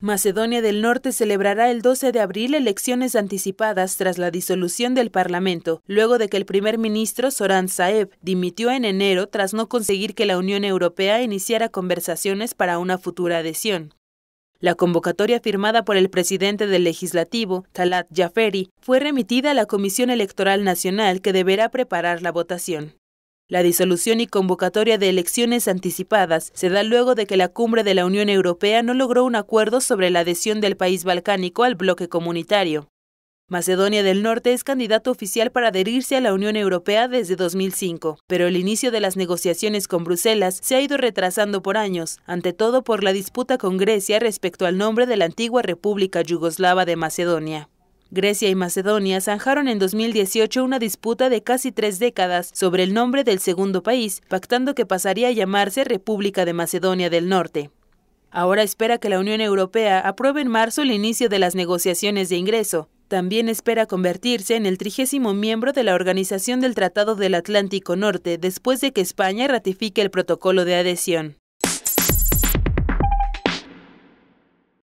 Macedonia del Norte celebrará el 12 de abril elecciones anticipadas tras la disolución del Parlamento, luego de que el primer ministro Soran Saeb dimitió en enero tras no conseguir que la Unión Europea iniciara conversaciones para una futura adhesión. La convocatoria firmada por el presidente del legislativo, Talat Jaferi, fue remitida a la Comisión Electoral Nacional que deberá preparar la votación. La disolución y convocatoria de elecciones anticipadas se da luego de que la cumbre de la Unión Europea no logró un acuerdo sobre la adhesión del país balcánico al bloque comunitario. Macedonia del Norte es candidato oficial para adherirse a la Unión Europea desde 2005, pero el inicio de las negociaciones con Bruselas se ha ido retrasando por años, ante todo por la disputa con Grecia respecto al nombre de la antigua República Yugoslava de Macedonia. Grecia y Macedonia zanjaron en 2018 una disputa de casi tres décadas sobre el nombre del segundo país, pactando que pasaría a llamarse República de Macedonia del Norte. Ahora espera que la Unión Europea apruebe en marzo el inicio de las negociaciones de ingreso. También espera convertirse en el trigésimo miembro de la Organización del Tratado del Atlántico Norte después de que España ratifique el protocolo de adhesión.